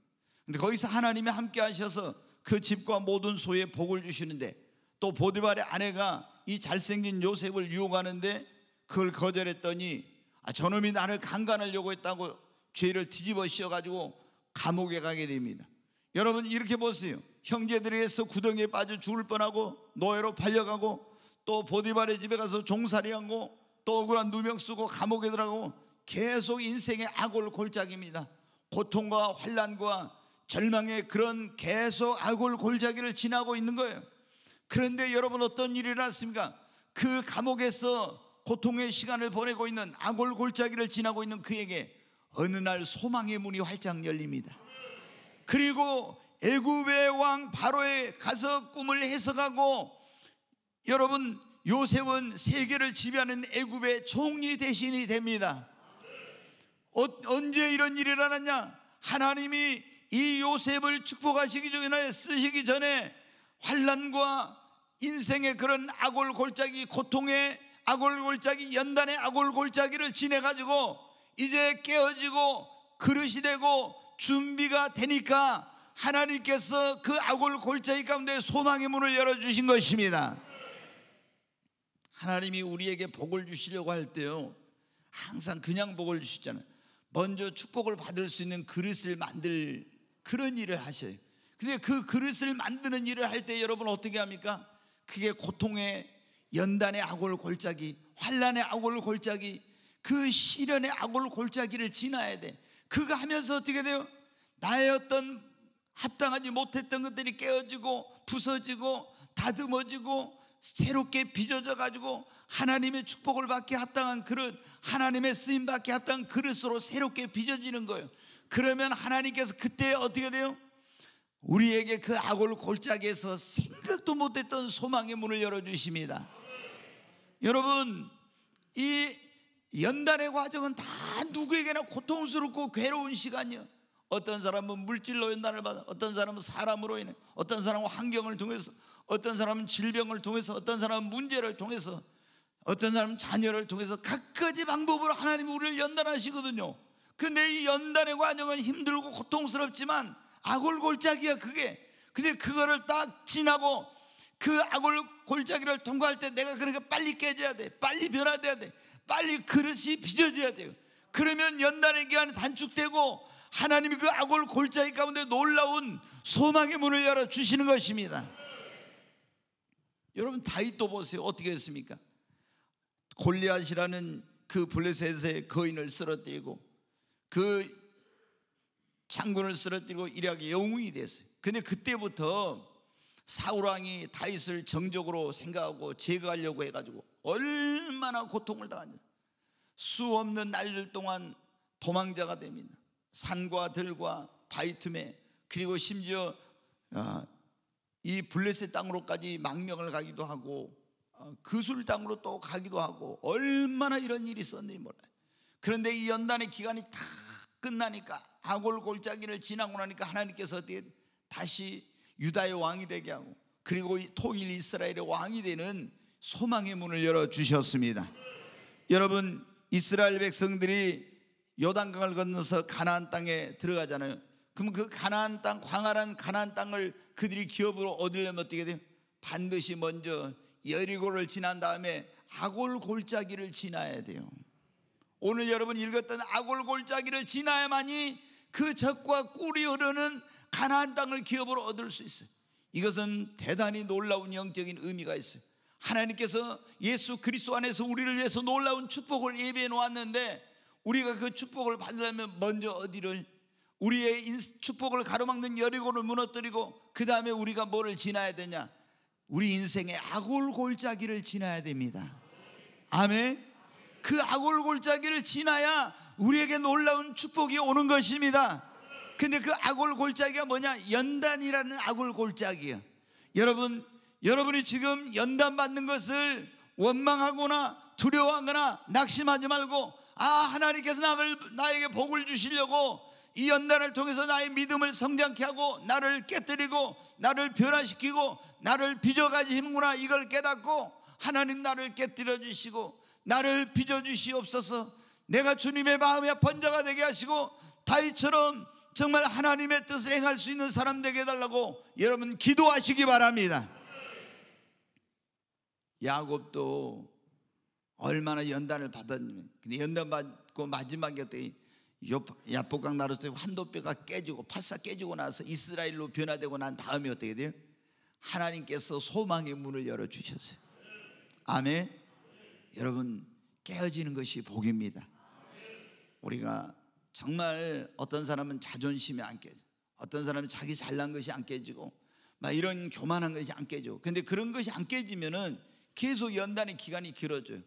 근데 거기서 하나님이 함께 하셔서 그 집과 모든 소에 복을 주시는데 또 보디발의 아내가 이 잘생긴 요셉을 유혹하는데 그걸 거절했더니 아, 저놈이 나를 강간하려고 했다고 죄를 뒤집어 씌워가지고 감옥에 가게 됩니다. 여러분 이렇게 보세요. 형제들에서 구덩이에 빠져 죽을 뻔하고 노예로 팔려가고 또 보디발의 집에 가서 종살이하고 또 억울한 누명 쓰고 감옥에 들어가고 계속 인생의 악골 골짜기입니다. 고통과 환란과 절망의 그런 계속 아골 골짜기를 지나고 있는 거예요. 그런데 여러분 어떤 일이 일어났습니까? 그 감옥에서 고통의 시간을 보내고 있는 아골 골짜기를 지나고 있는 그에게 어느 날 소망의 문이 활짝 열립니다. 그리고 애굽의 왕 바로에 가서 꿈을 해석하고 여러분 요셉은 세계를 지배하는 애굽의 총리 대신이 됩니다. 어, 언제 이런 일이 일어났냐? 하나님이 이 요셉을 축복하시기 전에 쓰시기 전에 환란과 인생의 그런 아골골짜기 고통의 아골골짜기 연단의 아골골짜기를 지내 가지고 이제 깨어지고 그릇이 되고 준비가 되니까 하나님께서 그 아골골짜기 가운데 소망의 문을 열어 주신 것입니다. 하나님이 우리에게 복을 주시려고 할 때요. 항상 그냥 복을 주시잖아요. 먼저 축복을 받을 수 있는 그릇을 만들 그런 일을 하셔요. 근데 그 그릇을 만드는 일을 할 때 여러분 어떻게 합니까? 그게 고통의 연단의 악월 골짜기, 환란의 악월 골짜기, 그 시련의 악월 골짜기를 지나야 돼. 그거 하면서 어떻게 돼요? 나의 어떤 합당하지 못했던 것들이 깨어지고 부서지고 다듬어지고 새롭게 빚어져 가지고 하나님의 축복을 받기 합당한 그릇, 하나님의 쓰임받게 합당 그릇으로 새롭게 빚어지는 거예요. 그러면 하나님께서 그때 어떻게 돼요? 우리에게 그 악올 골짜기에서 생각도 못했던 소망의 문을 열어주십니다. 여러분, 이 연단의 과정은 다 누구에게나 고통스럽고 괴로운 시간이요. 어떤 사람은 물질로 연단을 받아, 어떤 사람은 사람으로 인해, 어떤 사람은 환경을 통해서, 어떤 사람은 질병을 통해서, 어떤 사람은 문제를 통해서 어떤 사람은 자녀를 통해서 각가지 방법으로 하나님이 우리를 연단하시거든요. 그 내 이 연단의 과정은 힘들고 고통스럽지만 아골골짜기야 그게. 근데 그거를 딱 지나고 그 아골골짜기를 통과할 때 내가 그러니까 빨리 깨져야 돼. 빨리 변화돼야 돼. 빨리 그릇이 빚어져야 돼요. 그러면 연단의 기간이 단축되고 하나님이 그 아골골짜기 가운데 놀라운 소망의 문을 열어 주시는 것입니다. 여러분 다윗도 보세요. 어떻게 했습니까? 골리앗이라는 그 블레셋의 거인을 그 쓰러뜨리고 그 장군을 쓰러뜨리고 이라기 영웅이 됐어요. 근데 그때부터 사울 왕이 다윗을 정적으로 생각하고 제거하려고 해가지고 얼마나 고통을 당하냐. 수 없는 날들 동안 도망자가 됩니다. 산과 들과 바위 틈에 그리고 심지어 아, 이 블레셋 땅으로까지 망명을 가기도 하고 어, 그술당으로 또 가기도 하고 얼마나 이런 일이 있었는지 몰라요. 그런데 이 연단의 기간이 다 끝나니까 아골 골짜기를 지나고 나니까 하나님께서 다시 유다의 왕이 되게 하고 그리고 통일 이스라엘의 왕이 되는 소망의 문을 열어 주셨습니다. 여러분 이스라엘 백성들이 요단강을 건너서 가나안 땅에 들어가잖아요. 그럼 그 가나안 땅 광활한 가나안 땅을 그들이 기업으로 얻으려면 어떻게 돼요? 반드시 먼저 여리고를 지난 다음에 아골 골짜기를 지나야 돼요. 오늘 여러분 읽었던 아골 골짜기를 지나야만이 그 적과 꿀이 흐르는 가나안 땅을 기업으로 얻을 수 있어요. 이것은 대단히 놀라운 영적인 의미가 있어요. 하나님께서 예수 그리스도 안에서 우리를 위해서 놀라운 축복을 예비해 놓았는데 우리가 그 축복을 받으려면 먼저 어디를 우리의 축복을 가로막는 여리고를 무너뜨리고 그 다음에 우리가 뭐를 지나야 되냐? 우리 인생의 아골골짜기를 지나야 됩니다. 아멘. 그 아골골짜기를 지나야 우리에게 놀라운 축복이 오는 것입니다. 근데 그 아골골짜기가 뭐냐? 연단이라는 아골골짜기요 여러분, 여러분이 지금 연단 받는 것을 원망하거나 두려워하거나 낙심하지 말고 아 하나님께서 나를 나에게 복을 주시려고 이 연단을 통해서 나의 믿음을 성장케 하고 나를 깨뜨리고 나를 변화시키고 나를 빚어가시는구나 이걸 깨닫고 하나님 나를 깨뜨려 주시고 나를 빚어 주시옵소서 내가 주님의 마음의 번자가 되게 하시고 다윗처럼 정말 하나님의 뜻을 행할 수 있는 사람 되게 해달라고 여러분 기도하시기 바랍니다 야곱도 얼마나 연단을 받았냐면 근데 연단 받고 마지막에 때 야복강 나로서 환도뼈가 깨지고 파사 깨지고 나서 이스라엘로 변화되고 난 다음에 어떻게 돼요? 하나님께서 소망의 문을 열어 주셨어요. 아멘. 여러분 깨어지는 것이 복입니다. 우리가 정말 어떤 사람은 자존심이 안 깨져. 어떤 사람은 자기 잘난 것이 안 깨지고 막 이런 교만한 것이 안 깨져. 근데 그런 것이 안 깨지면은 계속 연단의 기간이 길어져요.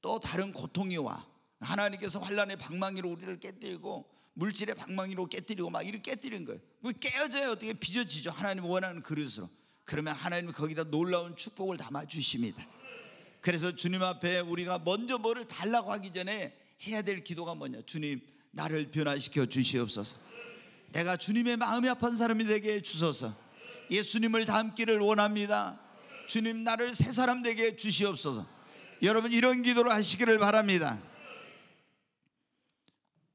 또 다른 고통이 와. 하나님께서 환란의 방망이로 우리를 깨뜨리고 물질의 방망이로 깨뜨리고 막 이렇게 깨뜨린 거예요. 그 깨어져야 어떻게 빚어지죠. 하나님 원하는 그릇으로. 그러면 하나님 거기다 놀라운 축복을 담아 주십니다. 그래서 주님 앞에 우리가 먼저 뭐를 달라고 하기 전에 해야 될 기도가 뭐냐? 주님, 나를 변화시켜 주시옵소서. 내가 주님의 마음이 아픈 사람이 되게 주소서. 예수님을 닮기를 원합니다. 주님, 나를 새 사람 되게 주시옵소서. 여러분, 이런 기도를 하시기를 바랍니다.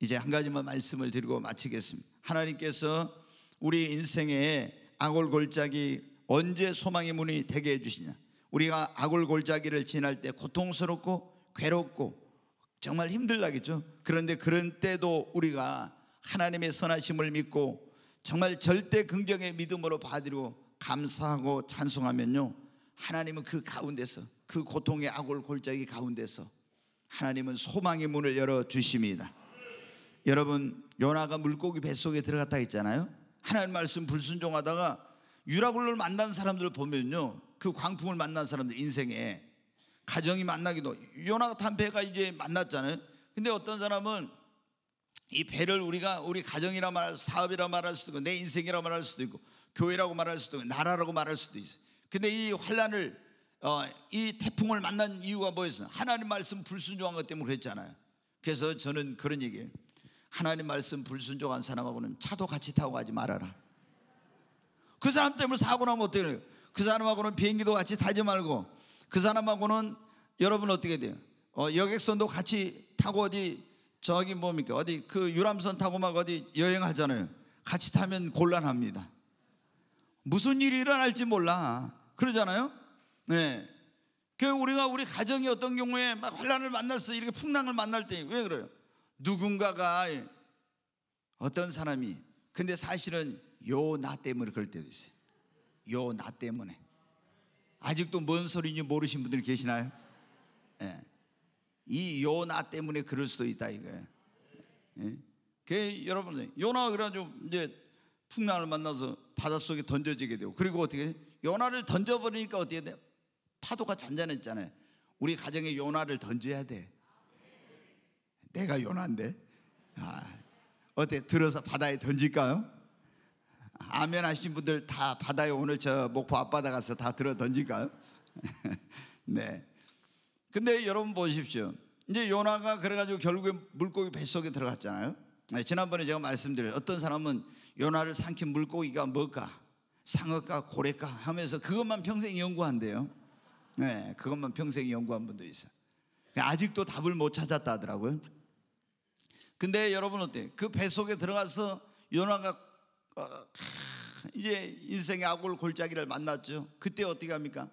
이제 한 가지만 말씀을 드리고 마치겠습니다. 하나님께서 우리 인생에 악골골짜기 언제 소망의 문이 되게 해주시냐. 우리가 아골골짜기를 지날 때 고통스럽고 괴롭고 정말 힘들다겠죠. 그런데 그런 때도 우리가 하나님의 선하심을 믿고 정말 절대 긍정의 믿음으로 받으려 감사하고 찬송하면요. 하나님은 그 가운데서 그 고통의 악골 골짜기 가운데서 하나님은 소망의 문을 열어 주십니다. 여러분 요나가 물고기 뱃속에 들어갔다 했잖아요. 하나님 말씀 불순종하다가 유라굴로를 만난 사람들을 보면요. 그 광풍을 만난 사람들 인생에 가정이 만나기도 요나탄 배가 이제 만났잖아요. 근데 어떤 사람은 이 배를 우리가 우리 가정이라 말할 수, 사업이라 말할 수도 있고 내 인생이라 말할 수도 있고 교회라고 말할 수도 있고 나라라고 말할 수도 있어요. 근데 이 환란을 어, 이 태풍을 만난 이유가 뭐였어 하나님 말씀 불순종한 것 때문에 그랬잖아요. 그래서 저는 그런 얘기예요. 하나님 말씀 불순종한 사람하고는 차도 같이 타고 가지 말아라. 그 사람 때문에 사고 나면 어떻게 돼요? 그 사람하고는 비행기도 같이 타지 말고 그 사람하고는 여러분 어떻게 돼요? 어, 여객선도 같이 타고 어디 저기 뭡니까? 어디 그 유람선 타고 막 어디 여행하잖아요. 같이 타면 곤란합니다. 무슨 일이 일어날지 몰라. 그러잖아요. 네. 그 우리가 우리 가정이 어떤 경우에 막 혼란을 만날 수 이렇게 풍랑을 만날 때 왜 그래요? 누군가가 어떤 사람이 근데 사실은 요나 때문에 그럴 때도 있어요. 요나 때문에. 아직도 뭔 소리인지 모르신 분들 계시나요? 예. 이요나 때문에 그럴 수도 있다 이거예요. 예. 그 여러분 요나 그래가지고 이제 풍랑을 만나서 바닷속에 던져지게 되고 그리고 어떻게 요나를 던져버리니까 어떻게 돼요? 파도가 잔잔했잖아요. 우리 가정에 요나를 던져야 돼. 내가 요나인데. 아, 어때? 들어서 바다에 던질까요? 아멘 하신 분들 다 바다에 오늘 저 목포 앞바다 가서 다 들어 던질까 네. 근데 여러분 보십시오. 이제 요나가 그래가지고 결국에 물고기 뱃속에 들어갔잖아요. 네, 지난번에 제가 말씀드렸 어떤 사람은 요나를 삼킨 물고기가 뭘까? 상어가 고래가 하면서 그것만 평생 연구한대요. 네, 그것만 평생 연구한 분도 있어요. 아직도 답을 못 찾았다 하더라고요. 근데 여러분 어때요? 그 뱃속에 들어가서 요나가 어, 이제 인생의 악골 골짜기를 만났죠. 그때 어떻게 합니까?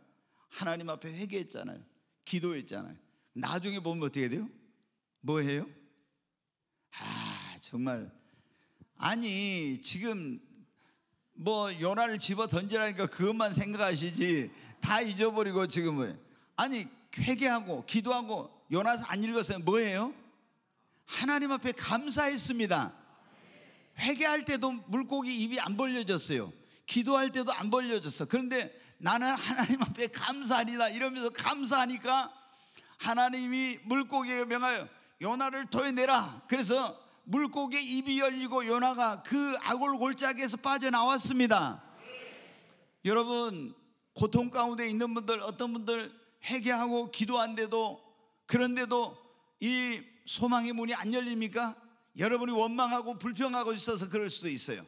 하나님 앞에 회개했잖아요. 기도했잖아요. 나중에 보면 어떻게 돼요? 뭐 해요? 아, 정말. 아니, 지금 뭐 요나를 집어 던지라니까 그것만 생각하시지. 다 잊어버리고 지금은. 아니, 회개하고 기도하고 요나서 안 읽었으면 뭐예요? 하나님 앞에 감사했습니다. 회개할 때도 물고기 입이 안 벌려졌어요. 기도할 때도 안 벌려졌어. 그런데 나는 하나님 앞에 감사하리라 이러면서 감사하니까 하나님이 물고기에 명하여 요나를 토해내라. 그래서 물고기 입이 열리고 요나가 그 아골 골짜기에서 빠져나왔습니다. 여러분 고통 가운데 있는 분들 어떤 분들 회개하고 기도한데도 그런데도 이 소망의 문이 안 열립니까? 여러분이 원망하고 불평하고 있어서 그럴 수도 있어요.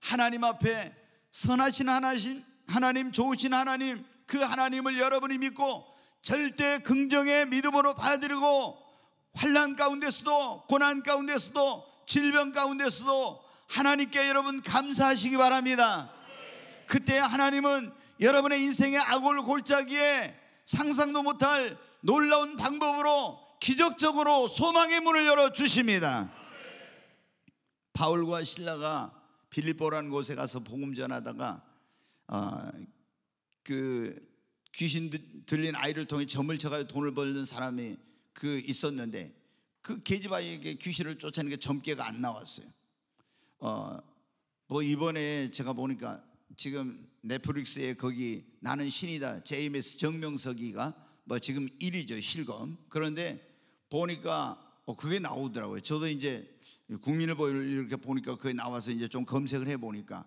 하나님 앞에 선하신 하나신 하나님 좋으신 하나님 그 하나님을 여러분이 믿고 절대 긍정의 믿음으로 받아들이고 환란 가운데서도 고난 가운데서도 질병 가운데서도 하나님께 여러분 감사하시기 바랍니다. 그때 하나님은 여러분의 인생의 악올 골짜기에 상상도 못할 놀라운 방법으로 기적적으로 소망의 문을 열어 주십니다. 바울과 신라가 빌립보라는 곳에 가서 복음 전하다가 어, 그 귀신 들린 아이를 통해 점을 쳐가지고 돈을 벌는 사람이 그 있었는데 그 계집아이에게 귀신을 쫓아내는 게 점괘가 안 나왔어요. 어, 뭐 이번에 제가 보니까 지금 넷플릭스에 거기 나는 신이다 JMS 정명석이가 뭐 지금 1위죠 실검 그런데 보니까 어, 그게 나오더라고요. 저도 이제 국민을 보를 이렇게 보니까 거기 나와서 이제 좀 검색을 해 보니까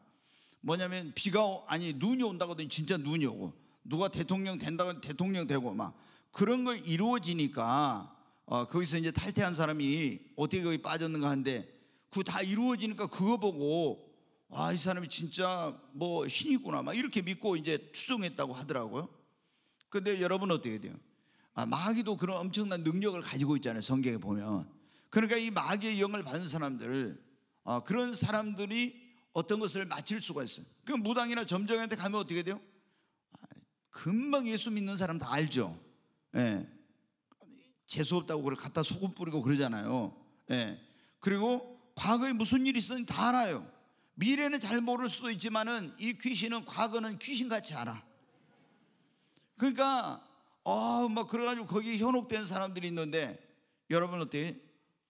뭐냐면 비가 아니 눈이 온다고 하더니 진짜 눈이 오고 누가 대통령 된다고 대통령 되고 막 그런 걸 이루어지니까 어, 거기서 이제 탈퇴한 사람이 어떻게 거기 빠졌는가 하는데그 다 이루어지니까 그거 보고 아, 이 사람이 진짜 뭐 신이구나 막 이렇게 믿고 이제 추종했다고 하더라고요. 근데 여러분 어떻게 돼요? 아, 마귀도 그런 엄청난 능력을 가지고 있잖아요. 성경에 보면. 그러니까 이 마귀의 영을 받은 사람들, 어, 그런 사람들이 어떤 것을 맞칠 수가 있어요. 그 무당이나 점쟁이한테 가면 어떻게 돼요? 아, 금방 예수 믿는 사람 다 알죠. 예. 재수없다고 그걸 갖다 소금 뿌리고 그러잖아요. 예. 그리고 과거에 무슨 일이 있었는지 다 알아요. 미래는 잘 모를 수도 있지만은 이 귀신은 과거는 귀신같이 알아. 그러니까, 어, 막 그래가지고 거기 현혹된 사람들이 있는데 여러분 어때요?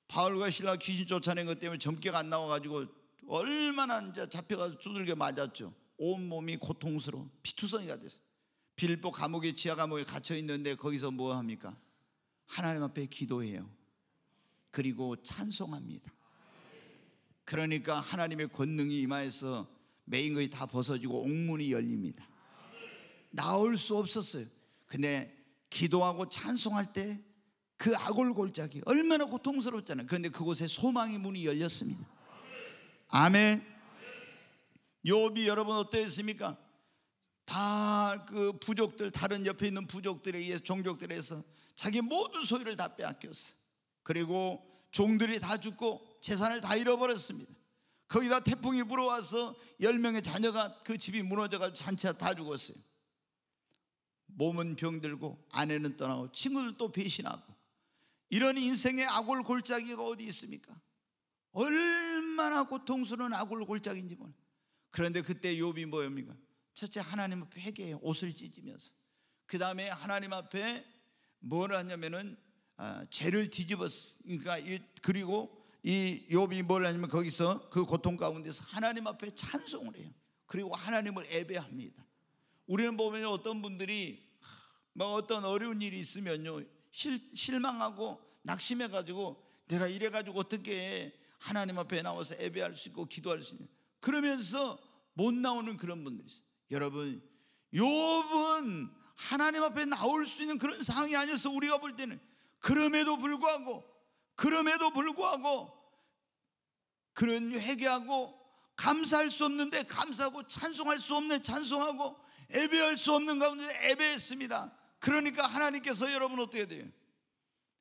바울과 신라 귀신 쫓아낸 것 때문에 점괘가 안 나와가지고 얼마나 이제 잡혀가서 두들겨 맞았죠. 온몸이 고통스러워. 피투성이가 됐어. 빌보 감옥에 지하 감옥에 갇혀 있는데 거기서 뭐 합니까? 하나님 앞에 기도해요. 그리고 찬송합니다. 그러니까 하나님의 권능이 임하여서 메인 거의 다 벗어지고 옥문이 열립니다. 나올 수 없었어요. 근데 기도하고 찬송할 때그 아골골짜기 얼마나 고통스럽잖아요. 그런데 그곳에 소망의 문이 열렸습니다. 아멘. 요비 여러분 어땠습니까? 다 그 부족들 다른 옆에 있는 부족들에 의해 종족들에서 자기 모든 소유를 다 빼앗겼어. 그리고 종들이 다 죽고 재산을 다 잃어버렸습니다. 거기다 태풍이 불어와서 1명의 자녀가 그 집이 무너져가지고 잔치가 다 죽었어요. 몸은 병들고 아내는 떠나고 친구들도 배신하고 이런 인생의 악골 골짜기가 어디 있습니까? 얼마나 고통스러운 악골 골짜기인지 몰라. 그런데 그때 욥이 뭐입니까? 첫째 하나님 앞에 회개해 옷을 찢으면서. 그 다음에 하나님 앞에 뭘 하냐면은 아, 죄를 뒤집었어. 그러니까 이, 그리고 이 욥이 뭘 하냐면 거기서 그 고통 가운데서 하나님 앞에 찬송을 해요. 그리고 하나님을 예배합니다. 우리는 보면 어떤 분들이 막 뭐 어떤 어려운 일이 있으면요. 실, 망하고 낙심해가지고 내가 이래가지고 어떻게 하나님 앞에 나와서 예배할 수 있고 기도할 수 있냐. 그러면서 못 나오는 그런 분들이 있어요. 여러분, 욥은 하나님 앞에 나올 수 있는 그런 상황이 아니어서 우리가 볼 때는 그럼에도 불구하고 그럼에도 불구하고 그런 회개하고 감사할 수 없는데 감사하고 찬송할 수 없는 찬송하고 예배할 수 없는 가운데 예배했습니다. 그러니까 하나님께서 여러분 어떻게 돼요?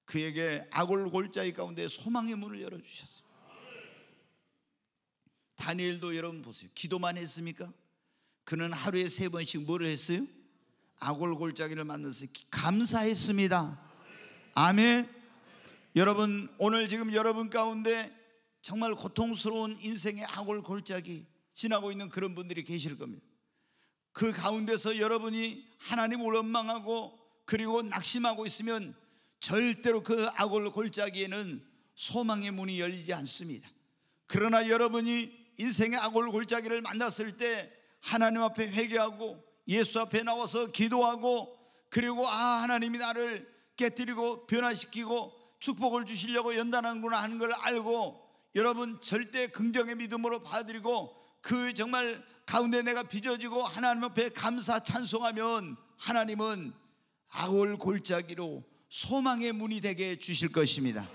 그에게 악올 골짜기 가운데 소망의 문을 열어주셨습니다. 다니엘도 여러분 보세요. 기도만 했습니까? 그는 하루에 세 번씩 뭐를 했어요? 악올 골짜기를 만나서 감사했습니다. 아멘. 여러분, 오늘 지금 여러분 가운데 정말 고통스러운 인생의 악올 골짜기 지나고 있는 그런 분들이 계실 겁니다. 그 가운데서 여러분이 하나님을 원망하고 그리고 낙심하고 있으면 절대로 그 악을 골짜기에는 소망의 문이 열리지 않습니다. 그러나 여러분이 인생의 악을 골짜기를 만났을 때 하나님 앞에 회개하고 예수 앞에 나와서 기도하고 그리고 아 하나님이 나를 깨뜨리고 변화시키고 축복을 주시려고 연단하구나 하는 걸 알고 여러분 절대 긍정의 믿음으로 받아들이고 그 정말 가운데 내가 빚어지고 하나님 앞에 감사 찬송하면 하나님은 아골 골짜기로 소망의 문이 되게 주실 것입니다.